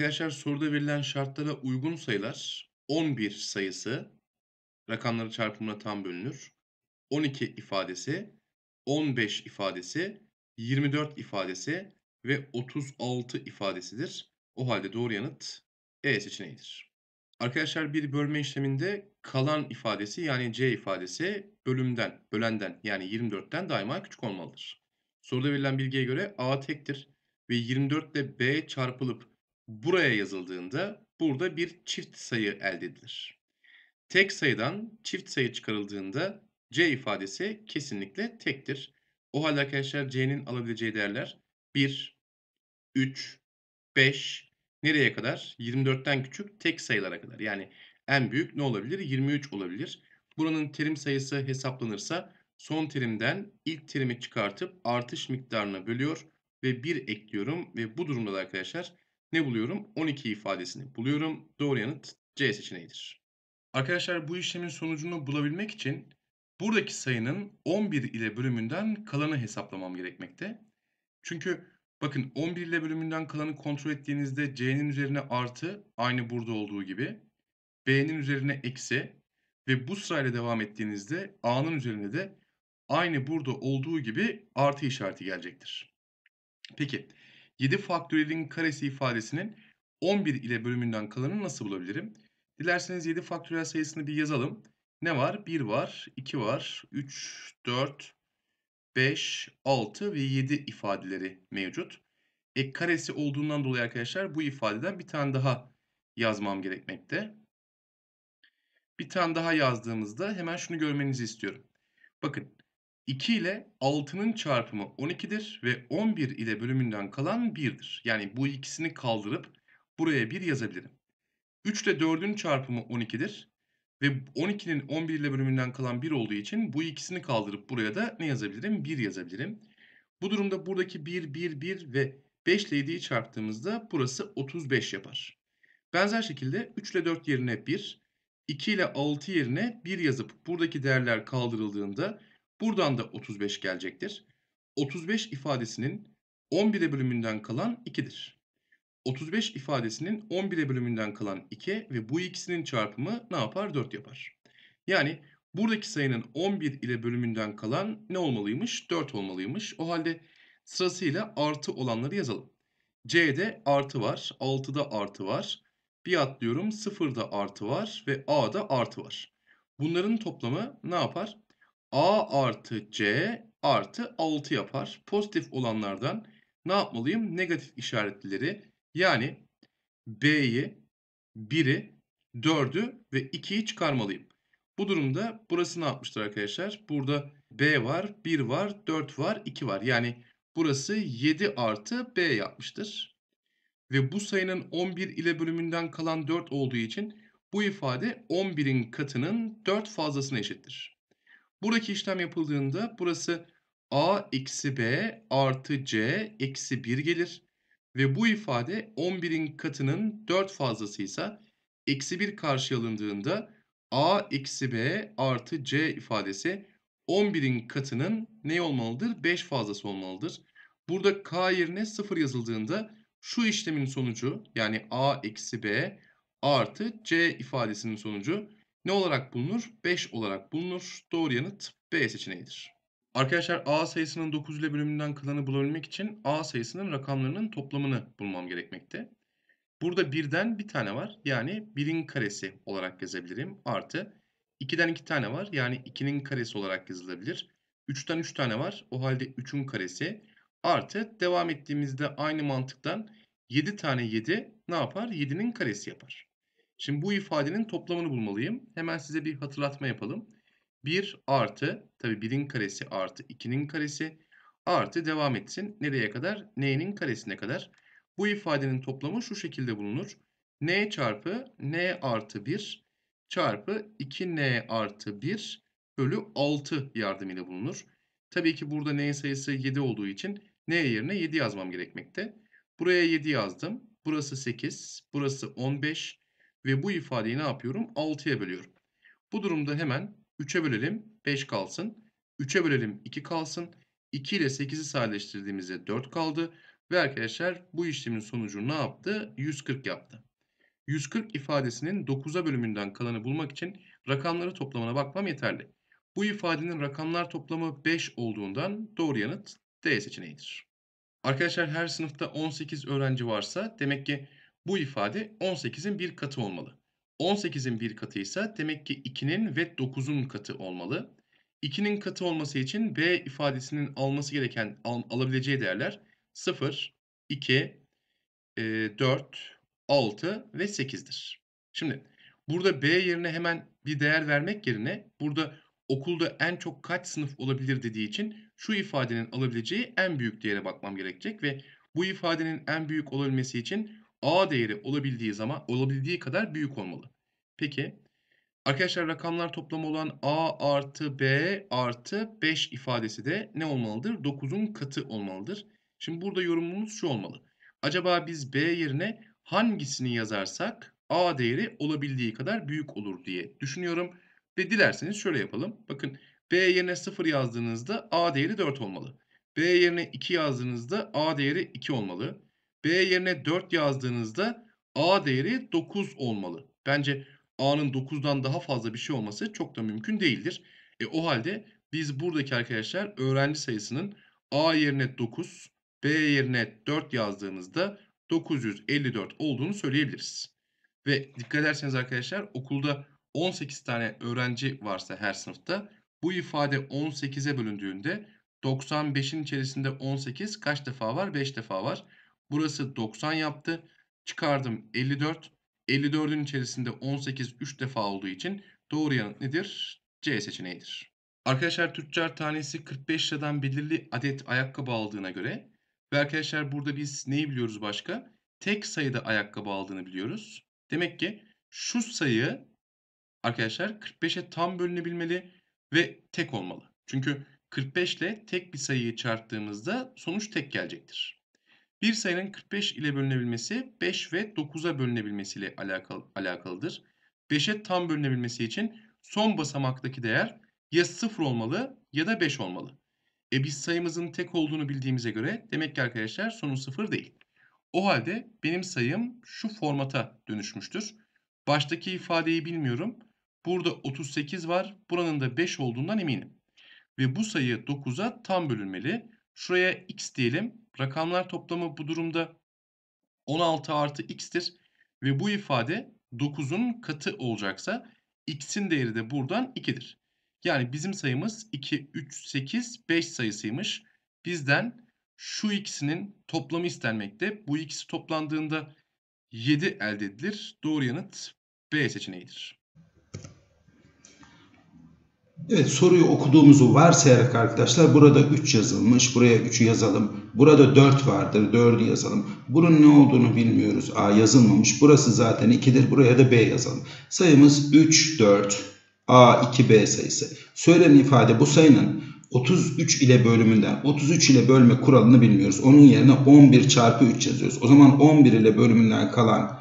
Arkadaşlar soruda verilen şartlara uygun sayılar 11 sayısı rakamları çarpımına tam bölünür. 12 ifadesi, 15 ifadesi, 24 ifadesi ve 36 ifadesidir. O halde doğru yanıt E seçeneğidir. Arkadaşlar bir bölme işleminde kalan ifadesi yani C ifadesi bölümden, bölenden yani 24'ten daima küçük olmalıdır. Soruda verilen bilgiye göre A tektir ve 24 ile B çarpılıp buraya yazıldığında burada bir çift sayı elde edilir. Tek sayıdan çift sayı çıkarıldığında C ifadesi kesinlikle tektir. O halde arkadaşlar C'nin alabileceği değerler 1, 3, 5, nereye kadar? 24'ten küçük tek sayılara kadar. Yani en büyük ne olabilir? 23 olabilir. Buranın terim sayısı hesaplanırsa son terimden ilk terimi çıkartıp artış miktarına bölüyor ve 1 ekliyorum ve bu durumda da arkadaşlar ne buluyorum? 12 ifadesini buluyorum. Doğru yanıt C seçeneğidir. Arkadaşlar bu işlemin sonucunu bulabilmek için buradaki sayının 11 ile bölümünden kalanı hesaplamam gerekmekte. Çünkü bakın 11 ile bölümünden kalanı kontrol ettiğinizde C'nin üzerine artı aynı burada olduğu gibi B'nin üzerine eksi ve bu sırayla devam ettiğinizde A'nın üzerine de aynı burada olduğu gibi artı işareti gelecektir. Peki 7 faktöriyelin karesi ifadesinin 11 ile bölümünden kalanı nasıl bulabilirim? Dilerseniz 7 faktöriyel sayısını bir yazalım. Ne var? 1 var, 2 var, 3, 4, 5, 6 ve 7 ifadeleri mevcut. E karesi olduğundan dolayı arkadaşlar bu ifadeden bir tane daha yazmam gerekmekte. Bir tane daha yazdığımızda hemen şunu görmenizi istiyorum. Bakın 2 ile 6'nın çarpımı 12'dir ve 11 ile bölümünden kalan 1'dir. Yani bu ikisini kaldırıp buraya 1 yazabilirim. 3 ile 4'ün çarpımı 12'dir ve 12'nin 11 ile bölümünden kalan 1 olduğu için bu ikisini kaldırıp buraya da ne yazabilirim? 1 yazabilirim. Bu durumda buradaki 1, 1, 1 ve 5 ile 7'yi çarptığımızda burası 35 yapar. Benzer şekilde 3 ile 4 yerine 1, 2 ile 6 yerine 1 yazıp buradaki değerler kaldırıldığında Buradan da 35 gelecektir. 35 ifadesinin 11'e bölümünden kalan 2'dir. 35 ifadesinin 11'e bölümünden kalan 2 ve bu ikisinin çarpımı ne yapar? 4 yapar. Yani buradaki sayının 11 ile bölümünden kalan ne olmalıymış? 4 olmalıymış. O halde sırasıyla artı olanları yazalım. C'de artı var, 6'da artı var. Bir atlıyorum 0'da artı var ve A'da artı var. Bunların toplamı ne yapar? A artı C artı 6 yapar. Pozitif olanlardan ne yapmalıyım? Negatif işaretlileri yani B'yi, 1'i, 4'ü ve 2'yi çıkarmalıyım. Bu durumda burası ne yapmıştır arkadaşlar? Burada B var, 1 var, 4 var, 2 var. Yani burası 7 artı B yapmıştır. Ve bu sayının 11 ile bölümünden kalan 4 olduğu için bu ifade 11'in katının 4 fazlasına eşittir. Buradaki işlem yapıldığında burası a eksi b artı c eksi 1 gelir. Ve bu ifade 11'in katının 4 fazlasıysa eksi 1 karşı alındığında a eksi b artı c ifadesi 11'in katının ne olmalıdır? 5 fazlası olmalıdır. Burada k yerine 0 yazıldığında şu işlemin sonucu yani a eksi b artı c ifadesinin sonucu ne olarak bulunur? 5 olarak bulunur. Doğru yanıt B seçeneğidir. Arkadaşlar A sayısının 9 ile bölümünden kalanı bulabilmek için A sayısının rakamlarının toplamını bulmam gerekmekte. Burada 1'den bir tane var. Yani 1'in karesi olarak yazabilirim. Artı 2'den 2 tane var. Yani 2'nin karesi olarak yazılabilir. 3'ten 3 tane var. O halde 3'ün karesi. Artı devam ettiğimizde aynı mantıktan 7 tane 7 ne yapar? 7'nin karesi yapar. Şimdi bu ifadenin toplamını bulmalıyım. Hemen size bir hatırlatma yapalım. 1 artı, tabi 1'in karesi artı 2'nin karesi artı devam etsin. Nereye kadar? n'nin karesine kadar. Bu ifadenin toplamı şu şekilde bulunur. n çarpı n artı 1 çarpı 2n artı 1 bölü 6 yardımıyla bulunur. Tabii ki burada n sayısı 7 olduğu için n yerine 7 yazmam gerekmekte. Buraya 7 yazdım. Burası 8, burası 15, ve bu ifadeyi ne yapıyorum? 6'ya bölüyorum. Bu durumda hemen 3'e bölelim 5 kalsın. 3'e bölelim 2 kalsın. 2 ile 8'i sadeleştirdiğimizde 4 kaldı. Ve arkadaşlar bu işlemin sonucu ne yaptı? 140 yaptı. 140 ifadesinin 9'a bölümünden kalanı bulmak için rakamları toplamına bakmam yeterli. Bu ifadenin rakamlar toplamı 5 olduğundan doğru yanıt D seçeneğidir. Arkadaşlar her sınıfta 18 öğrenci varsa demek ki bu ifade 18'in bir katı olmalı. 18'in bir katı ise demek ki 2'nin ve 9'un katı olmalı. 2'nin katı olması için B ifadesinin alması gereken al, alabileceği değerler 0, 2, 4, 6 ve 8'dir. Şimdi burada B yerine hemen bir değer vermek yerine burada okulda en çok kaç sınıf olabilir dediği için şu ifadenin alabileceği en büyük değere bakmam gerekecek ve bu ifadenin en büyük olabilmesi için A değeri olabildiği zaman olabildiği kadar büyük olmalı. Peki arkadaşlar rakamlar toplamı olan A artı B artı 5 ifadesi de ne olmalıdır? 9'un katı olmalıdır. Şimdi burada yorumumuz şu olmalı. Acaba biz B yerine hangisini yazarsak A değeri olabildiği kadar büyük olur diye düşünüyorum. Ve dilerseniz şöyle yapalım. Bakın B yerine 0 yazdığınızda A değeri 4 olmalı. B yerine 2 yazdığınızda A değeri 2 olmalı. B yerine 4 yazdığınızda A değeri 9 olmalı. Bence A'nın 9'dan daha fazla bir şey olması çok da mümkün değildir. E, o halde biz buradaki arkadaşlar öğrenci sayısının A yerine 9, B yerine 4 yazdığınızda 954 olduğunu söyleyebiliriz. Ve dikkat ederseniz arkadaşlar okulda 18 tane öğrenci varsa her sınıfta bu ifade 18'e bölündüğünde 95'in içerisinde 18 kaç defa var? 5 defa var. Burası 90 yaptı. Çıkardım 54. 54'ün içerisinde 18 3 defa olduğu için doğru yanıt nedir? C seçeneğidir. Arkadaşlar tüccar tanesi 45 liradan belirli adet ayakkabı aldığına göre ve arkadaşlar burada biz neyi biliyoruz başka? Tek sayıda ayakkabı aldığını biliyoruz. Demek ki şu sayı arkadaşlar 45'e tam bölünebilmeli ve tek olmalı. Çünkü 45 ile tek bir sayıyı çarptığımızda sonuç tek gelecektir. Bir sayının 45 ile bölünebilmesi 5 ve 9'a bölünebilmesi ile alakalı, alakalıdır. 5'e tam bölünebilmesi için son basamaktaki değer ya 0 olmalı ya da 5 olmalı. E biz sayımızın tek olduğunu bildiğimize göre demek ki arkadaşlar sonu 0 değil. O halde benim sayım şu formata dönüşmüştür. Baştaki ifadeyi bilmiyorum. Burada 38 var. Buranın da 5 olduğundan eminim. Ve bu sayı 9'a tam bölünmeli. Şuraya x diyelim. Rakamlar toplamı bu durumda 16 artı x'tir ve bu ifade 9'un katı olacaksa x'in değeri de buradan 2'dir. Yani bizim sayımız 2, 3, 8, 5 sayısıymış. Bizden şu ikisinin toplamı istenmekte. Bu ikisi toplandığında 7 elde edilir. Doğru yanıt B seçeneğidir. Evet soruyu okuduğumuzu varsayarak arkadaşlar burada 3 yazılmış. Buraya 3'ü yazalım. Burada 4 vardır. 4'ü yazalım. Bunun ne olduğunu bilmiyoruz. A yazılmamış. Burası zaten 2'dir. Buraya da B yazalım. Sayımız 3, 4. A, 2B sayısı. Söylenen ifade bu sayının 33 ile bölümünden 33 ile bölme kuralını bilmiyoruz. Onun yerine 11 çarpı 3 yazıyoruz. O zaman 11 ile bölümünden kalan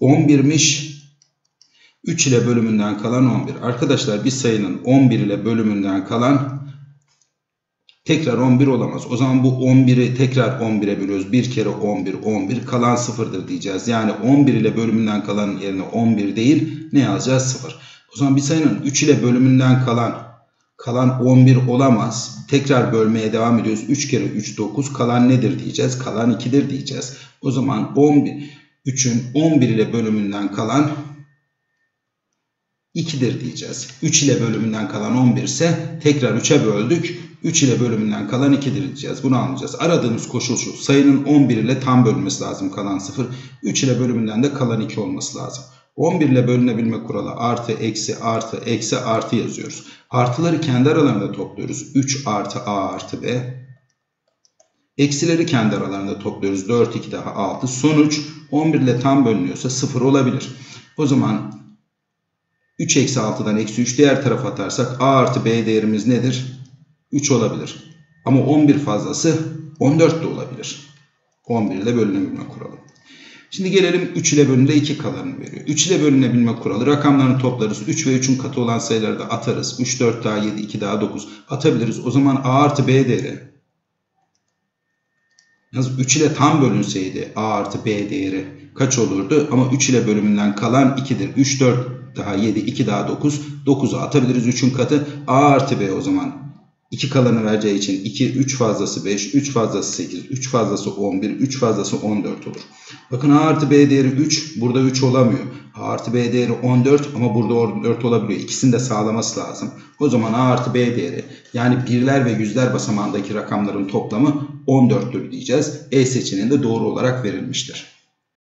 11'miş 3 ile bölümünden kalan 11. Arkadaşlar bir sayının 11 ile bölümünden kalan tekrar 11 olamaz. O zaman bu 11'i tekrar 11'e bölüyoruz. bir kere 11, 11 kalan 0'dır diyeceğiz. Yani 11 ile bölümünden kalan yerine 11 değil ne yazacağız? 0. O zaman bir sayının 3 ile bölümünden kalan kalan 11 olamaz. Tekrar bölmeye devam ediyoruz. 3 kere 3 9 kalan nedir diyeceğiz. Kalan 2'dir diyeceğiz. O zaman 11 3'ün 11 ile bölümünden kalan 2'dir diyeceğiz. 3 ile bölümünden kalan 11 ise tekrar 3'e böldük. 3 ile bölümünden kalan 2'dir diyeceğiz. Bunu anlayacağız. Aradığımız koşul şu. Sayının 11 ile tam bölünmesi lazım kalan 0. 3 ile bölümünden de kalan 2 olması lazım. 11 ile bölünebilme kuralı artı, eksi, artı, eksi, artı yazıyoruz. Artıları kendi aralarında topluyoruz. 3 artı a artı b. Eksileri kendi aralarında topluyoruz. 4, 2 daha 6. Sonuç 11 ile tam bölünüyorsa 0 olabilir. O zaman 3 eksi 6'dan eksi 3 diğer tarafa atarsak a artı b değerimiz nedir? 3 olabilir. Ama 11 fazlası 14 de olabilir. 11 ile bölünebilme kuralı. Şimdi gelelim 3 ile bölünde 2 kalanını veriyor. 3 ile bölünebilme kuralı rakamlarını toplarız. 3 ve 3'ün katı olan sayıları da atarız. 3, 4 daha 7, 2 daha 9 atabiliriz. O zaman a artı b değeri. Yalnız 3 ile tam bölünseydi a artı b değeri kaç olurdu? Ama 3 ile bölümünden kalan 2'dir. 3, 4 daha 7, 2 daha 9, 9'u atabiliriz 3'ün katı. A artı B o zaman 2 kalanı vereceği için 2, 3 fazlası 5, 3 fazlası 8, 3 fazlası 11, 3 fazlası 14 olur. Bakın A artı B değeri 3, burada 3 olamıyor. A artı B değeri 14 ama burada 14 olabiliyor. İkisini de sağlaması lazım. O zaman A artı B değeri yani birler ve yüzler basamağındaki rakamların toplamı 14'tür diyeceğiz. E seçeneğinde doğru olarak verilmiştir.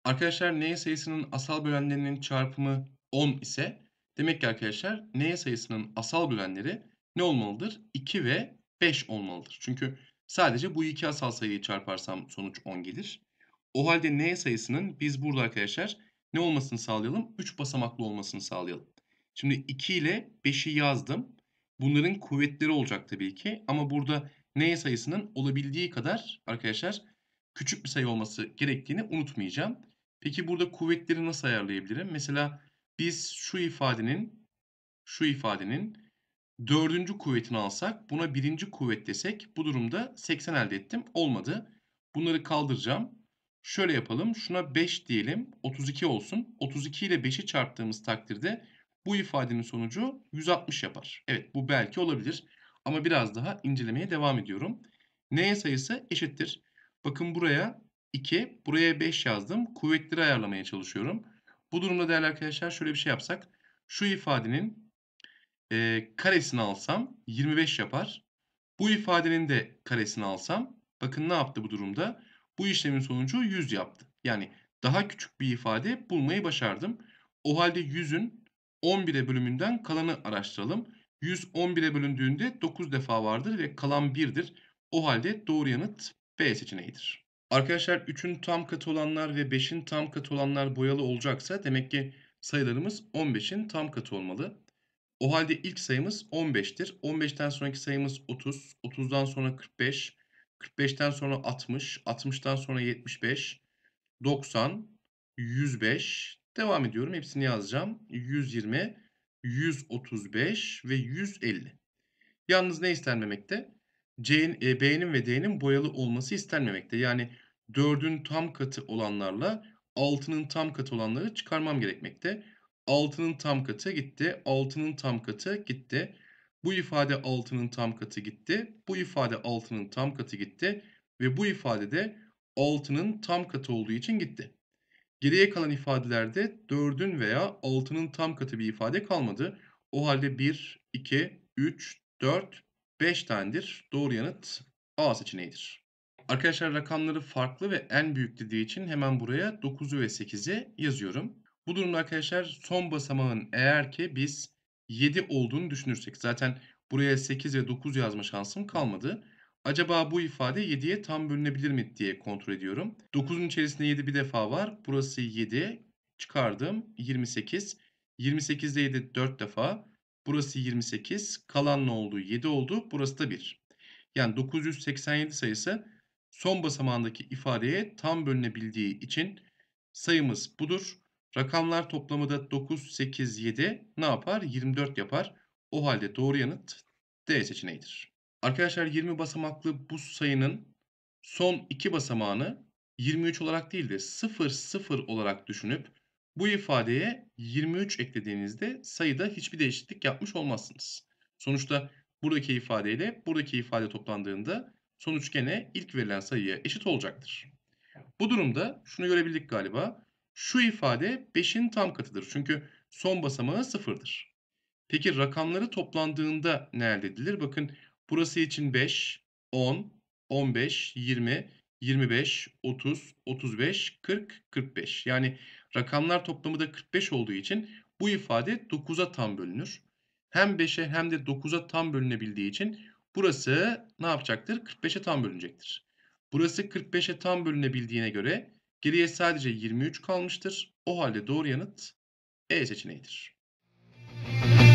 Arkadaşlar neyin sayısının asal bölenlerinin çarpımı 10 ise demek ki arkadaşlar n sayısının asal bölenleri ne olmalıdır? 2 ve 5 olmalıdır. Çünkü sadece bu iki asal sayıyı çarparsam sonuç 10 gelir. O halde n sayısının biz burada arkadaşlar ne olmasını sağlayalım? 3 basamaklı olmasını sağlayalım. Şimdi 2 ile 5'i yazdım. Bunların kuvvetleri olacak tabii ki. Ama burada n sayısının olabildiği kadar arkadaşlar küçük bir sayı olması gerektiğini unutmayacağım. Peki burada kuvvetleri nasıl ayarlayabilirim? Mesela biz şu ifadenin şu ifadenin dördüncü kuvvetini alsak buna birinci kuvvet desek bu durumda 80 elde ettim. Olmadı. Bunları kaldıracağım. Şöyle yapalım. Şuna 5 diyelim. 32 olsun. 32 ile 5'i çarptığımız takdirde bu ifadenin sonucu 160 yapar. Evet bu belki olabilir. Ama biraz daha incelemeye devam ediyorum. Neye sayısı eşittir. Bakın buraya 2, buraya 5 yazdım. Kuvvetleri ayarlamaya çalışıyorum. Bu durumda değerli arkadaşlar şöyle bir şey yapsak. Şu ifadenin e, karesini alsam 25 yapar. Bu ifadenin de karesini alsam bakın ne yaptı bu durumda? Bu işlemin sonucu 100 yaptı. Yani daha küçük bir ifade bulmayı başardım. O halde 100'ün 11'e bölümünden kalanı araştıralım. 100 11'e bölündüğünde 9 defa vardır ve kalan 1'dir. O halde doğru yanıt B seçeneğidir. Arkadaşlar 3'ün tam katı olanlar ve 5'in tam katı olanlar boyalı olacaksa demek ki sayılarımız 15'in tam katı olmalı. O halde ilk sayımız 15'tir. 15'ten sonraki sayımız 30, 30'dan sonra 45, 45'ten sonra 60, 60'tan sonra 75, 90, 105. Devam ediyorum. Hepsini yazacağım. 120, 135 ve 150. Yalnız ne istenmemekte? C'nin, e, B'nin ve D'nin boyalı olması istenmemekte. Yani 4'ün tam katı olanlarla 6'nın tam katı olanları çıkarmam gerekmekte. 6'nın tam katı gitti. 6'nın tam katı gitti. Bu ifade 6'nın tam katı gitti. Bu ifade 6'nın tam katı gitti. Ve bu ifade de 6'nın tam katı olduğu için gitti. Geriye kalan ifadelerde 4'ün veya 6'nın tam katı bir ifade kalmadı. O halde 1, 2, 3, 4, 5 tanedir. Doğru yanıt A seçeneğidir. Arkadaşlar rakamları farklı ve en büyük dediği için hemen buraya 9'u ve 8'i yazıyorum. Bu durumda arkadaşlar son basamağın eğer ki biz 7 olduğunu düşünürsek zaten buraya 8 ve 9 yazma şansım kalmadı. Acaba bu ifade 7'ye tam bölünebilir mi diye kontrol ediyorum. 9'un içerisinde 7 bir defa var. Burası 7. Çıkardım. 28. 28'de 7 4 defa. Burası 28. Kalan ne oldu? 7 oldu. Burası da 1. Yani 987 sayısı son basamağındaki ifadeye tam bölünebildiği için sayımız budur. Rakamlar toplamı da 9, 8, 7 ne yapar? 24 yapar. O halde doğru yanıt D seçeneğidir. Arkadaşlar 20 basamaklı bu sayının son iki basamağını 23 olarak değil de 00 olarak düşünüp bu ifadeye 23 eklediğinizde sayıda hiçbir değişiklik yapmış olmazsınız. Sonuçta buradaki ifadeyle buradaki ifade toplandığında sonuç gene ilk verilen sayıya eşit olacaktır. Bu durumda şunu görebildik galiba. Şu ifade 5'in tam katıdır. Çünkü son basamağı sıfırdır. Peki rakamları toplandığında ne elde edilir? Bakın burası için 5, 10, 15, 20, 25, 30, 35, 40, 45. Yani rakamlar toplamı da 45 olduğu için bu ifade 9'a tam bölünür. Hem 5'e hem de 9'a tam bölünebildiği için burası ne yapacaktır? 45'e tam bölünecektir. Burası 45'e tam bölünebildiğine göre geriye sadece 23 kalmıştır. O halde doğru yanıt E seçeneğidir. Müzik